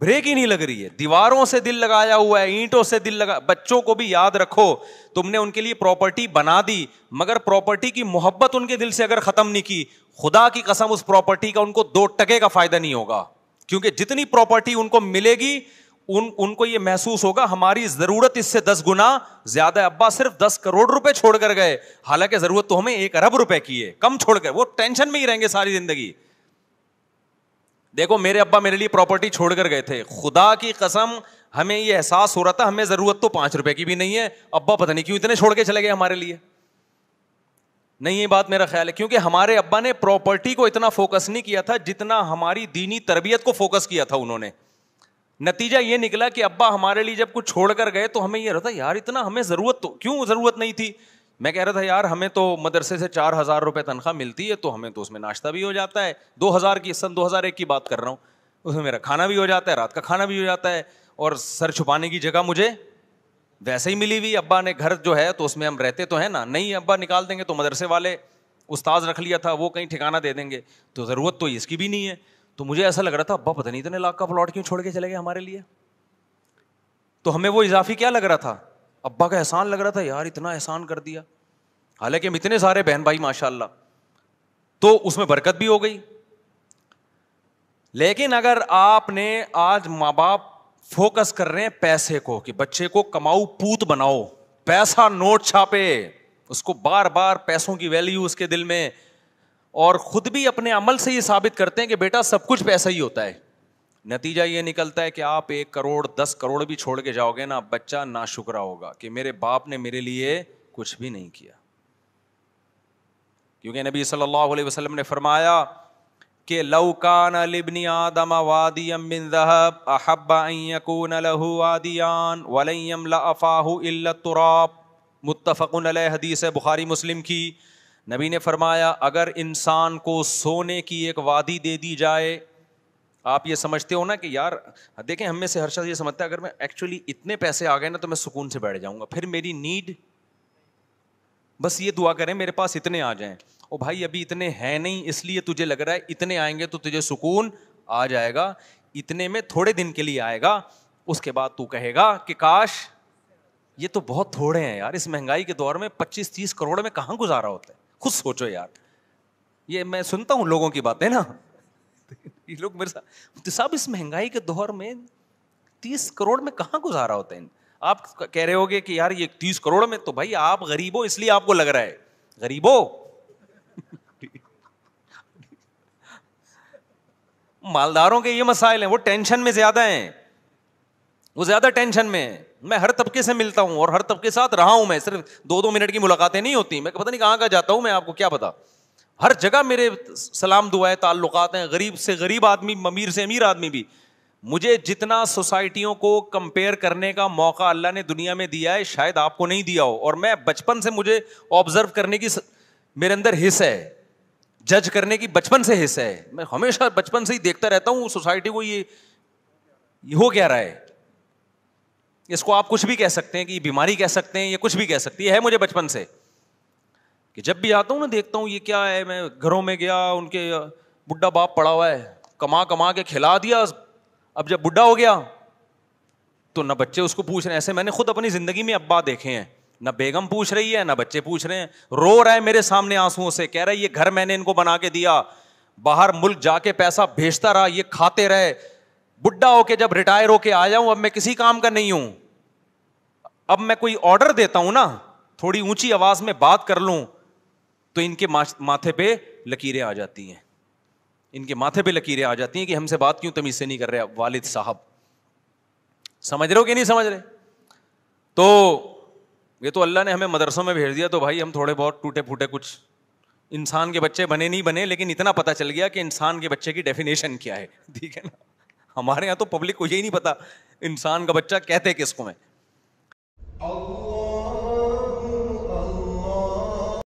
break ही नहीं लग रही है दीवारों से दिल लगाया हुआ है ईंटों से दिल लगा बच्चों को भी याद रखो तुमने उनके लिए प्रॉपर्टी बना दी मगर प्रॉपर्टी की मोहब्बत उनके दिल से अगर खत्म नहीं की खुदा की कसम उस प्रॉपर्टी का उनको दो टके का फायदा नहीं होगा क्योंकि जितनी प्रॉपर्टी उनको मिलेगी उन उनको ये महसूस होगा हमारी जरूरत इससे दस गुना ज्यादा अब्बा सिर्फ दस करोड़ रुपए छोड़कर गए हालांकि जरूरत तो हमें एक अरब रुपए की है कम छोड़कर वो टेंशन में ही रहेंगे सारी जिंदगी देखो मेरे अब्बा मेरे लिए प्रॉपर्टी छोड़कर गए थे खुदा की कसम हमें ये एहसास हो रहा था हमें ज़रूरत तो पांच रुपए की भी नहीं है अब्बा पता नहीं क्यों इतने छोड़ के चले गए हमारे लिए नहीं ये बात मेरा ख्याल है क्योंकि हमारे अब्बा ने प्रॉपर्टी को इतना फोकस नहीं किया था जितना हमारी दीनी तरबियत को फोकस किया था उन्होंने नतीजा ये निकला कि अब्बा हमारे लिए जब कुछ छोड़कर गए तो हमें ये रहता यार इतना हमें ज़रूरत तो क्यों ज़रूरत नहीं थी मैं कह रहा था यार हमें तो मदरसे से चार हज़ार रुपये तनख्वाह मिलती है तो हमें तो उसमें नाश्ता भी हो जाता है दो हज़ार की सन दो हज़ार एक की बात कर रहा हूँ उसमें मेरा खाना भी हो जाता है रात का खाना भी हो जाता है और सर छुपाने की जगह मुझे वैसे ही मिली हुई अब्बा ने घर जो है तो उसमें हम रहते तो हैं ना नहीं अब्बा निकाल देंगे तो मदरसे वाले उस्ताद रख लिया था वो कहीं ठिकाना दे देंगे तो ज़रूरत तो इसकी भी नहीं है तो मुझे ऐसा लग रहा था अब्बा पता नहीं इतने लाख का प्लॉट क्यों छोड़ के चले गए हमारे लिए तो हमें वो इजाफी क्या लग रहा था अब्बा का एहसान लग रहा था यार इतना एहसान कर दिया हालांकि हम इतने सारे बहन भाई माशाल्लाह तो उसमें बरकत भी हो गई लेकिन अगर आपने आज माँ बाप फोकस कर रहे हैं पैसे को कि बच्चे को कमाऊ पूत बनाओ पैसा नोट छापे उसको बार बार पैसों की वैल्यू उसके दिल में और खुद भी अपने अमल से ये साबित करते हैं कि बेटा सब कुछ पैसा ही होता है नतीजा ये निकलता है कि आप एक करोड़ दस करोड़ भी छोड़ के जाओगे ना बच्चा ना शुक्रा होगा कि मेरे बाप ने मेरे लिए कुछ भी नहीं किया क्योंकि नबी सल्लल्लाहु अलैहि वसल्लम ने फरमाया कि लौकान लिबनी आदम वादियम बिन दहब अहब्बा यकून लहू वादियान वलयम लफ़ाहु इल्ल तुराब मुत्तफ़क़ुन अलैह हदीस है बुखारी मुस्लिम की नबी ने फरमाया अगर इंसान को सोने की एक वादी दे दी जाए आप ये समझते हो ना कि यार देखें हमें से हर शख्स ये समझता है अगर मैं एक्चुअली इतने पैसे आ गए ना तो मैं सुकून से बैठ जाऊंगा फिर मेरी नीड बस ये दुआ करें मेरे पास इतने आ जाएं ओ भाई अभी इतने हैं नहीं इसलिए तुझे लग रहा है इतने आएंगे तो तुझे सुकून आ जाएगा इतने में थोड़े दिन के लिए आएगा उसके बाद तू कहेगा कि काश ये तो बहुत थोड़े हैं यार इस महंगाई के दौर में पच्चीस तीस करोड़ में कहाँ गुजारा होता है खुद सोचो यार ये मैं सुनता हूँ लोगों की बातें ना ये लोग मेरे साथ तो इस महंगाई के दौर में तीस करोड़ में कहाँ गुजारा होता है आप कह रहे होगे कि यार ये तीस करोड़ में तो भाई आप गरीब हो इसलिए आपको लग रहा है हो मालदारों के ये मसाइल हैं वो टेंशन में ज्यादा हैं वो ज्यादा टेंशन में है मैं हर तबके से मिलता हूं और हर तबके साथ रहा हूं मैं सिर्फ दो दो मिनट की मुलाकातें नहीं होती मैं पता नहीं कहां का जाता हूं मैं आपको क्या पता हर जगह मेरे सलाम दुआएं ताल्लुकात हैं गरीब से गरीब आदमी अमीर से अमीर आदमी भी मुझे जितना सोसाइटियों को कंपेयर करने का मौका अल्लाह ने दुनिया में दिया है शायद आपको नहीं दिया हो और मैं बचपन से मुझे ऑब्जर्व करने की स... मेरे अंदर हिस्सा है जज करने की बचपन से हिस्सा है मैं हमेशा बचपन से ही देखता रहता हूँ सोसाइटी को ये, ये हो क्या रहा है इसको आप कुछ भी कह सकते हैं कि बीमारी कह सकते हैं ये कुछ भी कह सकती है मुझे बचपन से कि जब भी आता हूँ ना देखता हूँ ये क्या है मैं घरों में गया उनके बुढ़ा बाप पड़ा हुआ है कमा कमा के खिला दिया अब जब बुढ़ा हो गया तो ना बच्चे उसको पूछ रहे हैं ऐसे मैंने खुद अपनी ज़िंदगी में अब्बा देखे हैं ना बेगम पूछ रही है ना बच्चे पूछ रहे हैं रो रहा है मेरे सामने आंसुओं से कह रहा है ये घर मैंने इनको बना के दिया बाहर मुल्क जाके पैसा भेजता रहा ये खाते रहे बुढ़ा होके जब रिटायर होके आ जाऊं अब मैं किसी काम का नहीं हूं अब मैं कोई ऑर्डर देता हूं ना थोड़ी ऊंची आवाज में बात कर लूं तो इनके माथे पे लकीरें आ जाती हैं इनके माथे पे लकीरें आ जाती हैं कि हमसे बात क्यों तमीज से नहीं कर रहे वालिद साहब समझ रहे हो कि नहीं समझ रहे तो ये तो अल्लाह ने हमें मदरसों में भेज दिया तो भाई हम थोड़े बहुत टूटे फूटे कुछ इंसान के बच्चे बने नहीं बने लेकिन इतना पता चल गया कि इंसान के बच्चे की डेफिनेशन क्या है ठीक है ना हमारे यहाँ तो पब्लिक को यही नहीं पता इंसान का बच्चा कहते किसको में